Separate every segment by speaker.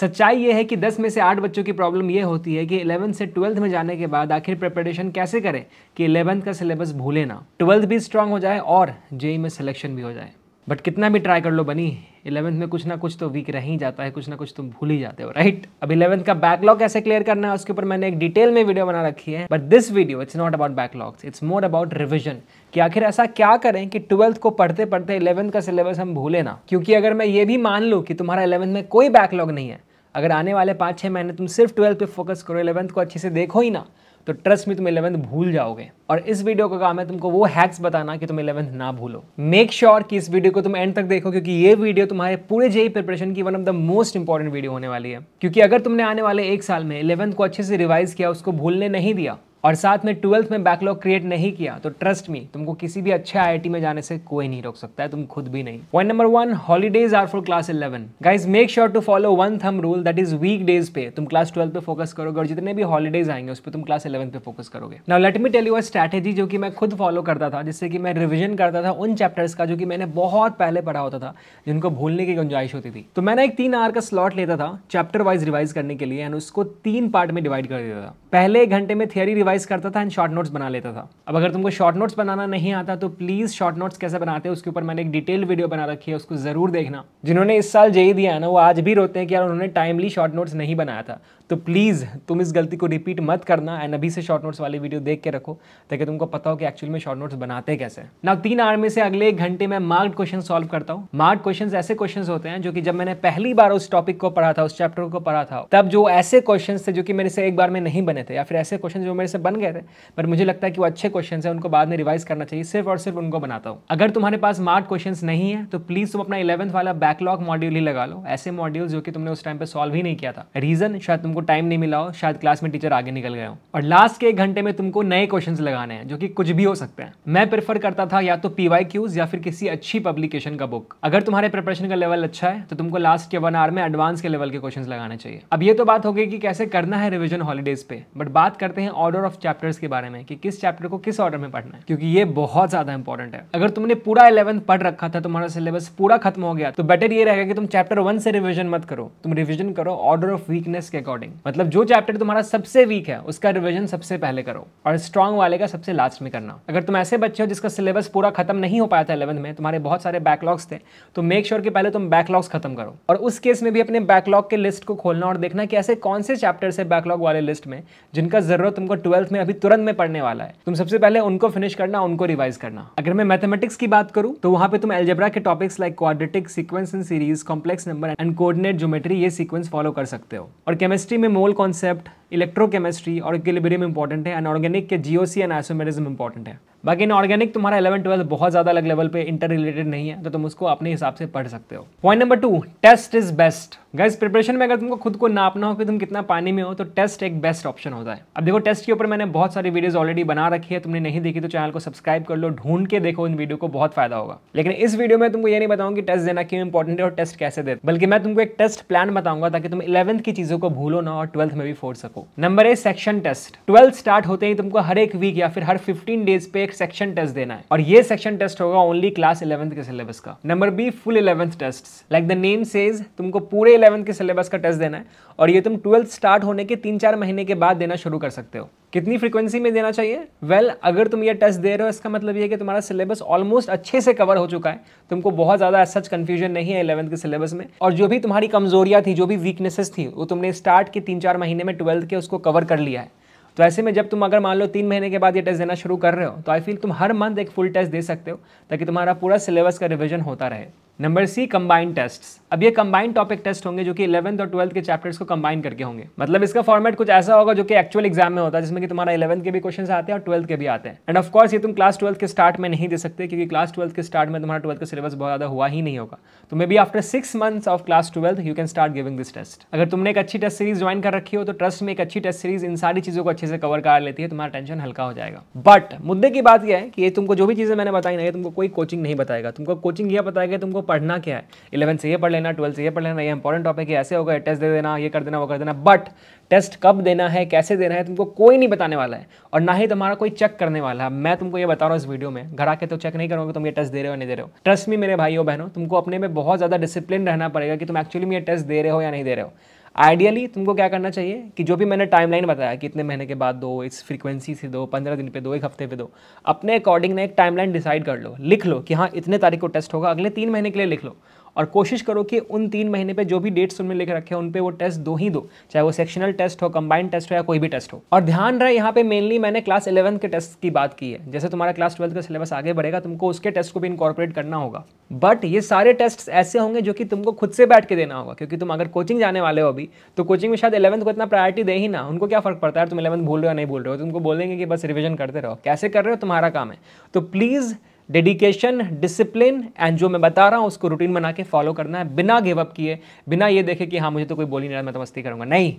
Speaker 1: सच्चाई ये है कि 10 में से 8 बच्चों की प्रॉब्लम ये होती है कि 11 से ट्वेल्थ में जाने के बाद आखिर प्रिपरेशन कैसे करें कि 11th का सिलेबस भूले ना ट्वेल्थ भी स्ट्रांग हो जाए और जेई e में सिलेक्शन भी हो जाए बट कितना भी ट्राई कर लो बनी इलेवंथ में कुछ ना कुछ तो वीक रह ही जाता है कुछ ना कुछ तुम भूल ही जाते हो राइट अब इलेवंथ का बैकलॉग कैसे क्लियर करना है उसके ऊपर मैंने एक डिटेल में वीडियो बना रखी है but this video it's not about backlogs it's more about revision कि आखिर ऐसा क्या करें कि ट्वेल्थ को पढ़ते पढ़ते इलेवंथ का सिलेबस हम भूले ना क्योंकि अगर मैं ये भी मान लूँ कि तुम्हारा इलेवंथ में कोई बैकलॉग नहीं है अगर आने वाले पाँच छः महीने तुम सिर्फ ट्वेल्थ पे फोकस करो इलेवंथ को अच्छे से देखो ही ना तो ट्रस्ट में तुम इलेवंथ भूल जाओगे और इस वीडियो का काम है तुमको वो हैक्स बताना कि तुम इलेवंथ ना भूलो मेक श्योर sure कि इस वीडियो को तुम एंड तक देखो क्योंकि ये वीडियो तुम्हारे पूरे जेई प्रिपरेशन की one of the most important video होने वाली है क्योंकि अगर तुमने आने वाले एक साल में इलेवंथ को अच्छे से रिवाइज किया उसको भूलने नहीं दिया और साथ में ट्वेल्थ में बैकलॉग क्रिएट नहीं किया तो ट्रस्ट मी तुमको किसी भी अच्छे आईआईटी में जाने से कोई नहीं रोक सकता है तुम खुद भी नहीं point number one holidays are for class eleven guys make sure to follow one thumb rule that is week days पे तुम क्लास ट्वेल्थ पे फोकस करोगे और जितने भी हॉलीडेज आएंगे उस पर तुम क्लास इलेवन पे फोकस करोगे now let me tell you a strategy जो कि मैं खुद फॉलो करता था जिससे कि मैं रिविजन करता था उन चैप्टर्स का जो कि मैंने बहुत पहले पढ़ा होता था जिनको भूलने की गुंजाइश होती थी तो मैंने एक तीन आवर का स्लॉट लेता था चैप्टर वाइज रिवाइज करने के लिए एंड उसको तीन पार्ट में डिवाइड कर देता था पहले घंटे में थियरी रिवाइज करता था एंड शॉर्ट नोट्स बना लेता था अब अगर तुमको शॉर्ट नोट्स बनाना नहीं आता तो प्लीज़ शॉर्ट नोट्स कैसे बनाते हैं उसके ऊपर मैंने एक डिटेल वीडियो बना रखी है उसको ज़रूर देखना जिन्होंने इस साल जय e दिया है ना वो आज भी रोते हैं कि यार उन्होंने टाइमली शॉर्ट नोट्स नहीं बनाया था तो प्लीज़ तुम इस गलती को रिपीट मत करना एंड अभी से शॉर्ट नोट्स वाली वीडियो देख के रखो ताकि तुमको पता हो कि एक्चुअल में शॉर्ट नोट्स बनाते कैसे ना तीन आर में से अगले एक घंटे में मार्क्ड क्वेश्चन सॉल्व करता हूँ मार्क्ड क्वेश्चन ऐसे क्वेश्चन होते हैं जो कि जब मैंने पहली बार उस टॉपिक को पढ़ा था उस चैप्टर को पढ़ा था तब जो ऐसे क्वेश्चन थे जो कि मेरे से एक बार में नहीं बने थे या फिर ऐसे क्वेश्चन जो मेरे से बन गए थे पर मुझे लगता है कि वो अच्छे क्वेश्चन है उनको बाद में रिवाइज करना चाहिए सिर्फ और सिर्फ उनको बनाता हूँ अगर तुम्हारे पास मार्क क्वेश्चन नहीं है तो प्लीज़ तुम अपना इलेवंथ वाला बैकलॉग मॉड्यूल ही लगा लो ऐसे मॉड्यूल जो कि तुमने उस टाइम पर सॉल्व ही नहीं किया था रीजन शायद तुमको आपको टाइम नहीं मिला हो शायद क्लास में टीचर आगे निकल गए हो और लास्ट के एक घंटे में तुमको नए क्वेश्चन लगाने हैं जो कि कुछ भी हो सकते हैं मैं प्रेफर करता था या तो पीवाई क्यूज या फिर किसी अच्छी पब्लिकेशन का बुक अगर तुम्हारे प्रिपरेशन का लेवल अच्छा है तो तुमको लास्ट के वन आवर में एडवांस के लेवल के क्वेश्चन लगाने चाहिए अब ये तो बात हो गई कि कैसे करना है रिविजन हॉलीडेज पे बट बात करते हैं ऑर्डर ऑफ चैप्टर्स के बारे में कि किस चैप्टर को किस ऑर्डर में पढ़ना है क्योंकि ये बहुत ज्यादा इंपॉर्टेंट है अगर तुमने पूरा इलेवंथ पढ़ रखा था तुम्हारा सिलेबस पूरा खत्म हो गया तो बेटर ये रहेगा कि तुम चैप्टर वन से रिविजन मत करो तुम रिविजन करो ऑर्डर ऑफ वीकनेस के अकॉर्डिंग रिवाइजिंग मतलब जो चैप्टर तुम्हारा सबसे वीक है उसका रिविजन सबसे पहले करो और स्ट्रॉन्ग वाले का सबसे लास्ट में करना अगर तुम ऐसे बच्चे हो जिसका सिलेबस पूरा खत्म नहीं हो पाया था इलेवंथ में तुम्हारे बहुत सारे बैकलॉग्स थे तो मेक श्योर sure कि पहले तुम बैकलॉग्स खत्म करो और उस केस में भी अपने बैकलॉग के लिस्ट को खोलना और देखना कि ऐसे कौन से चैप्टर है बैकलॉग वाले लिस्ट में जिनका जरूरत तुमको ट्वेल्थ में अभी तुरंत में पढ़ने वाला है तुम सबसे पहले उनको फिनिश करना उनको रिवाइज करना अगर मैं मैथमेटिक्स की बात करूँ तो वहां पे तुम एल्जेब्रा के topics like quadratic sequence in series complex number and coordinate geometry ये सीक्वेंस फॉलो कर सकते हो और केमिस्ट्री में मोल कॉन्सेप्ट इलेक्ट्रोकेमिस्ट्री और इक्विलिब्रियम इंपॉर्टेंट है ऑर्गेनिक के जीओसी एंड आइसोमेरिज्म इंपॉर्टेंट है बाकी ऑर्गेनिक तुम्हारा इलेवन ट्वेल्थ बहुत ज़्यादा अलग लेवल पे इंटर रिलेटेड नहीं है तो तुम उसको अपने हिसाब से पढ़ सकते हो point number two test is best guess preparation में अगर तुमको खुद को नापना हो कि तुम कितना पानी में हो तो टेस्ट एक बेस्ट ऑप्शन होता है अब देखो टेस्ट के ऊपर मैंने बहुत सारी वीडियोज ऑलरेडी बना रखी है तुमने नहीं देखी तो चैनल को सब्सक्राइब कर लो ढूंढ के देखो इन वीडियो को बहुत फायदा होगा लेकिन इस वीडियो में तुमको ये नहीं बताऊँ की टेस्ट देना क्यों इंपॉर्टेंट है और टेस्ट कैसे दे बल्कि मैं तुमको एक टेस्ट प्लान बताऊंगा ताकि तुम इलेवंथ की चीज़ों को भूलो ना और ट्वेल्थ में भी फोड़ सको आपको number A section test twelfth start होते ही तुमको हर एक वीक या फिर हर फिफ्टीन डेज पे एक सेक्शन टेस्ट देना है और ये सेक्शन टेस्ट होगा ओनली क्लास इलेवंथ के सिलेबस का number B full eleventh test like the name says तुमको पूरे इलेवंथ के सिलेबस का टेस्ट देना है और ये तुम ट्वेल्थ स्टार्ट होने के तीन चार महीने के बाद देना शुरू कर सकते हो कितनी फ्रीक्वेंसी में देना चाहिए वेल well, अगर तुम ये टेस्ट दे रहे हो इसका मतलब ये है कि तुम्हारा सिलेबस ऑलमोस्ट अच्छे से कवर हो चुका है तुमको बहुत ज़्यादा सच कन्फ्यूजन नहीं है इलेवंथ के सिलेबस में और जो भी तुम्हारी कमजोरियाँ थी जो भी वीकनेसेस थी वो तुमने स्टार्ट के तीन चार महीने में ट्वेल्थ के उसको कवर कर लिया है तो ऐसे में जब तुम अगर मान लो तीन महीने के बाद ये टेस्ट देना शुरू कर रहे हो तो आई फील तुम हर मंथ एक फुल टेस्ट दे सकते हो ताकि तुम्हारा पूरा सिलेबस का रिविजन होता रहे नंबर सी कंबाइंड टेस्ट्स अब ये कंबाइंड टॉपिक टेस्ट होंगे जो कि इलेवंथ और ट्वेल्थ के चैप्टर्स को कंबाइन करके होंगे मतलब इसका फॉर्मेट कुछ ऐसा होगा जो कि एक्चुअल एग्जाम में होता है जिसमें कि तुम्हारा इलेवंथ के भी क्वेश्चन आते हैं और ट्वेल्थ के भी आते हैं एंड ऑफकोर्स ये तुम क्लास ट्वेल्थ के स्टार्ट में नहीं दे सकते क्योंकि क्लास ट्वेल्थ के स्टार्ट में तुम्हारा ट्वेल्थ का सिलेबस बहुत ज़्यादा हुआ ही नहीं होगा तो maybe after six months of class twelfth you can start giving this test अगर तुमने एक अच्छी टेस्ट सीरीज ज्वाइन कर रखी हो तो ट्रस्ट में एक अच्छी टेस्ट सीरीज इन सारी चीज़ों को अच्छे से कवर कर लेती है तुम्हारा टेंशन हल्का हो जाएगा बट मुद्दे की बात यह है कि ये तुमको जो भी चीज़ें मैंने बताई ना ये तुमको कोई कोचिंग नहीं बताएगा तुमको कोचिंग यह बताएगा तुमको पढ़ना क्या है इलेवंथ से ये पढ़ लेना ट्वेल्थ से ये पढ़ लेना ये इंपॉर्टेंट टॉपिक है ऐसे होगा टेस्ट दे देना ये कर देना वो कर देना बट टेस्ट कब देना है कैसे देना है तुमको कोई नहीं बताने वाला है और ना ही तुम्हारा कोई चेक करने वाला है मैं तुमको ये बता रहा हूँ इस वीडियो में घर आके तो चेक नहीं करोगे तुम ये टेस्ट दे रहे हो नहीं दे रहे हो ट्रस्ट में मेरे भाई बहनों तुमको अपने में बहुत ज़्यादा डिसिप्लिन रहना पड़ेगा कि तुम एक्चुअली में ये टेस्ट दे रहे हो या नहीं दे रहे हो आइडियली तुमको क्या करना चाहिए कि जो भी मैंने टाइमलाइन बताया कि इतने महीने के बाद दो इस फ्रीक्वेंसी से दो पंद्रह दिन पे दो एक हफ्ते पे दो अपने अकॉर्डिंग ना एक टाइमलाइन डिसाइड कर लो लिख लो कि हाँ इतने तारीख को टेस्ट होगा अगले तीन महीने के लिए लिख लो और कोशिश करो कि उन तीन महीने पे जो भी डेट्स उनमें लिख रखे हैं उन पे वो टेस्ट दो ही दो चाहे वो सेक्शनल टेस्ट हो कंबाइंड टेस्ट हो या कोई भी टेस्ट हो और ध्यान रहे यहाँ पे मेनली मैंने क्लास इलेवंथ के टेस्ट की बात की है जैसे तुम्हारा क्लास ट्वेल्थ का सिलेबस आगे बढ़ेगा तुमको उसके टेस्ट को भी इनकॉर्पोरेट करना होगा बट ये सारे टेस्ट ऐसे होंगे जो कि तुमको खुद से बैठ के देना होगा क्योंकि तुम अगर कोचिंग जाने वाले हो अभी तो कोचिंग में शायद इलेवंथ को इतना प्रायोरिटी दे ही ना उनको क्या फर्क पड़ता है तुम इलेवंथ भूल रहे हो नहीं भूल रहे हो तुमको बोलेंगे कि बस रिविजन करते रहो कैसे कर रहे हो तुम्हारा काम है तो प्लीज़ डेडिकेशन डिसिप्लिन एंड जो मैं बता रहा हूँ उसको रूटीन बना के फॉलो करना है बिना गिव अप किए बिना ये देखे कि हाँ मुझे तो कोई बोल ही नहीं रहा मैं तो मस्ती करूँगा नहीं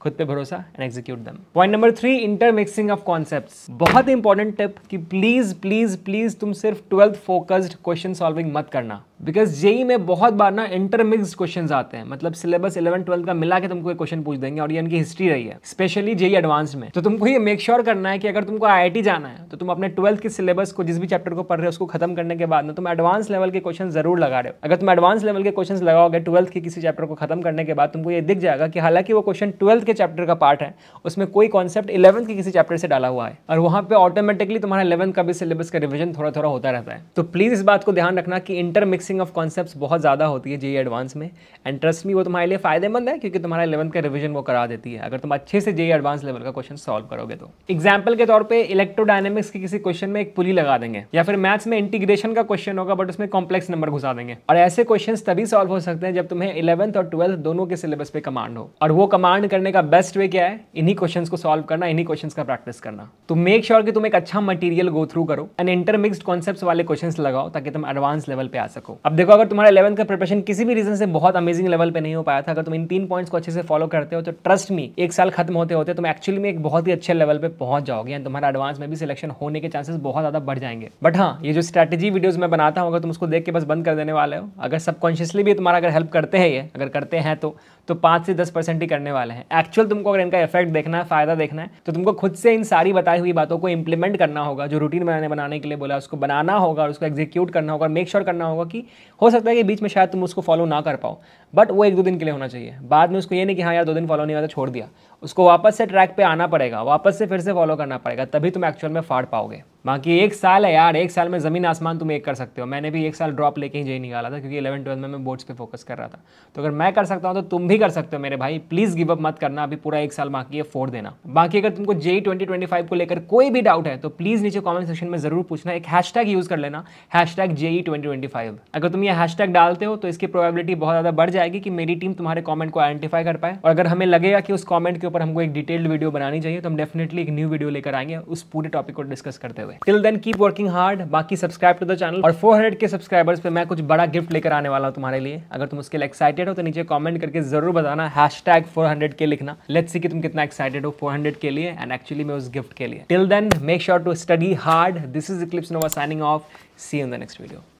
Speaker 1: खुद पे भरोसा एंड एग्जीक्यूट दम point number three intermixing of concept बहुत इंपॉर्टेंट टिप कि प्लीज़ प्लीज़ प्लीज़ तुम सिर्फ ट्वेल्थ फोकस्ड क्वेश्चन सॉल्विंग मत करना बिकॉज जेई में बहुत बार ना इंटरमिक्स क्वेश्चन आते हैं मतलब सिलेबस इलेवन ट्वेल्थ का मिला के तुमको क्वेश्चन पूछ देंगे और ये इनकी हिस्ट्री रही है स्पेशली जेई एडवांस में तो तुमको ये मेक श्योर sure करना है कि अगर तुमको आई जाना है तो तुम अपने ट्वेल्थ के सिलेबस को जिस भी चैप्टर को पढ़ रहे हो उसको खत्म करने के बाद ना तुम एडवांस लेवल के क्वेश्चन जरूर लगा रहे हो अगर तुम एडवांस लेवल के क्वेश्चन लगाओगे ट्वेल्थ के किसी चैप्टर को खत्म करने के बाद तुमको ये दिख जाएगा कि हालांकि वो क्वेश्चन ट्वेल्थ के चैप्टर का पार्ट है उसमें कोई कॉन्सेप्ट इलेवंथ के किसी चैप्टर से डाला हुआ है और वहाँ पर ऑटोमेटिकली तुम्हारा इलेवंथ का भी सिलेबस का रिविजन थोड़ा थोड़ा होता रहता है तो प्लीज इस बात को ध्यान रखना कि इंटरमिक्स मिक्सिंग ऑफ कॉन्सेप्ट बहुत ज़्यादा होती है जे एडवांस e में एंड ट्रस्ट मी वो तुम्हारे लिए फ़ायदेमंद है क्योंकि तुम्हारा इलेवंथ का रिविजन वो करा देती है अगर तुम अच्छे से जे एडवांस लेवल का क्वेश्चन सॉल्व करोगे तो एग्जाम्पल के तौर पर इलेक्ट्रोडायनेमिक्स के किसी क्वेश्चन में एक पुली लगा देंगे या फिर मैथ्स में इंटीग्रेशन का क्वेश्चन होगा बट उसमें कॉम्प्लेक्स नंबर घुसा देंगे और ऐसे क्वेश्चन तभी सॉल्व हो सकते हैं जब तुम्हें इलेवंथ और ट्वेल्थ दोनों के सिलेबस पे कमांड हो और वो कमांड करने का बेस्ट वे क्या है इन्हीं क्वेश्चन को सॉल्व करना इन्हीं क्वेश्चन का प्रैक्टिस करना तो मेक श्योर कि तुम एक अच्छा मटेरियल गो थ्रू करो एंड इंटरमिक्सड कॉन्सेप्ट वाले क्वेश्चन लगाओ ताकि तुम एडवांस लेवल पे आ सको अब देखो अगर तुम्हारा इलेवंथ का प्रिपरेशन किसी भी रीजन से बहुत अमेजिंग लेवल पे नहीं हो पाया था अगर तुम इन तीन पॉइंट्स को अच्छे से फॉलो करते हो तो ट्रस्ट मी एक साल खत्म होते होते तुम एक्चुअली में एक बहुत ही अच्छे लेवल पे पहुंच जाओगे एंड तुम्हारा एडवांस में भी सिलेक्शन होने के चांसेस बहुत ज्यादा बढ़ जाएंगे बट हाँ ये जो स्ट्रेटेजी वीडियोज मैं बनाता हूँ अगर तुम उसको देख के बस बंद कर देने वाले हो अगर सबकॉन्शियसली भी तुम्हारा अगर हेल्प करते हैं ये अगर करते हैं तो तो पांच से दस परसेंट ही करने वाले हैं एक्चुअल तुमको अगर इनका इफेक्ट देखना है फायदा देखना है तो तुमको खुद से इन सारी बताई हुई बातों को इंप्लीमेंट करना होगा जो रूटीन मैंने बनाने के लिए बोला उसको बनाना होगा और उसको एग्जीक्यूट करना होगा मेक श्योर sure करना होगा कि हो सकता है कि बीच में शायद तुम उसको फॉलो ना कर पाओ बट वो एक दो दिन के लिए होना चाहिए बाद में उसको ये नहीं कि हाँ यार दो दिन फॉलो नहीं हुआ तो छोड़ दिया उसको वापस से ट्रैक पे आना पड़ेगा वापस से फिर से फॉलो करना पड़ेगा तभी तुम एक्चुअल में फाड़ पाओगे बाकी एक साल है यार एक साल में ज़मीन आसमान तुम एक कर सकते हो मैंने भी एक साल ड्रॉप लेके ही जे निकाला था क्योंकि इलेवन ट्वेल्थ में मैं बोर्ड्स पे फोकस कर रहा था तो अगर मैं कर सकता हूँ तो तुम भी कर सकते हो मेरे भाई प्लीज़ गिव अप मत करना अभी पूरा एक साल बाकी है फोड़ देना बाकी अगर तुमको जे ट्वेंटी ट्वेंटी फाइव को लेकर कोई भी डाउट है तो प्लीज़ नीचे कॉमेंट सेक्शन में ज़रूर पूछना एक हैश टैग यूज़ कर लेना hash tag JEE twenty twenty five अगर तुम ये हैश टैग डालते हो तो इसकी प्रोबेबिलिटी बहुत ज़्यादा बढ़ जाएगी कि मेरी टीम तुम्हारे कॉमेंट को आइडेंटिफाई कर पाए और अगर हमें लगेगा कि उस कॉमेंट के ऊपर पर हमको एक डिटेल्ड वीडियो बनानी चाहिए तो हम डेफिनेटली एक न्यू वीडियो लेकर आएंगे उस पूरे टॉपिक को डिस्कस करते हुए till then keep working hard बाकी सब्सक्राइब टू द चैनल और 400 के सब्सक्राइबर्स पे मैं कुछ बड़ा गिफ्ट लेकर आने वाला हूँ तुम्हारे लिए अगर तुम उसके लिए एक्साइटेड हो तो नीचे कॉमेंट करके जरूर बताना हैश टैग के लिखना लेट्स सी कि तुम कितना एक्साइटेड हो 400 के लिए एंड एक्चुअली में उस गिफ्ट के लिए till then make sure to study hard this is Eclipse Nova signing off see in the next video